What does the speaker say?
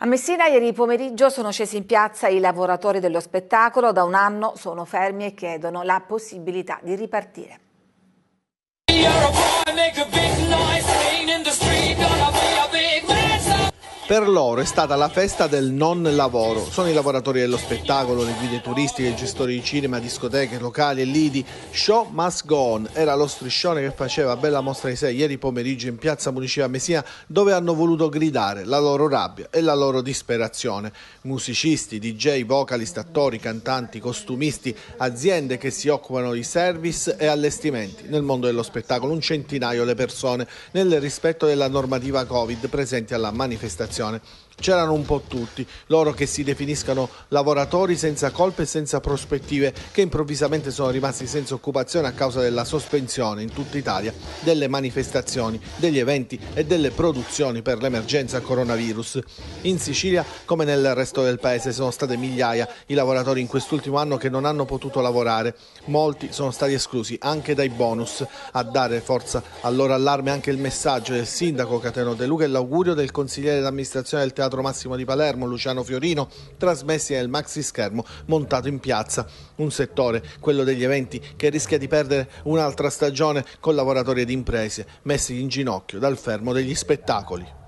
A Messina ieri pomeriggio sono scesi in piazza i lavoratori dello spettacolo, da un anno sono fermi e chiedono la possibilità di ripartire. per loro è stata la festa del non lavoro. Sono i lavoratori dello spettacolo, le guide turistiche, i gestori di cinema, discoteche, locali e lidi. Show must go on era lo striscione che faceva bella mostra di sé ieri pomeriggio in piazza Municipia Messina dove hanno voluto gridare la loro rabbia e la loro disperazione. Musicisti, DJ, vocalist, attori, cantanti, costumisti, aziende che si occupano di service e allestimenti nel mondo dello spettacolo. Un centinaio le persone nel rispetto della normativa Covid presenti alla manifestazione disposizione. C'erano un po' tutti, loro che si definiscono lavoratori senza colpe e senza prospettive, che improvvisamente sono rimasti senza occupazione a causa della sospensione in tutta Italia delle manifestazioni, degli eventi e delle produzioni per l'emergenza coronavirus. In Sicilia, come nel resto del paese, sono state migliaia i lavoratori in quest'ultimo anno che non hanno potuto lavorare. Molti sono stati esclusi anche dai bonus. A dare forza al loro allarme anche il messaggio del sindaco Cateno De Luca e l'augurio del consigliere d'amministrazione amministrazione del Teatro Massimo di Palermo, Luciano Fiorino, trasmessi nel maxi schermo montato in piazza. Un settore, quello degli eventi, che rischia di perdere un'altra stagione con lavoratori ed imprese messi in ginocchio dal fermo degli spettacoli.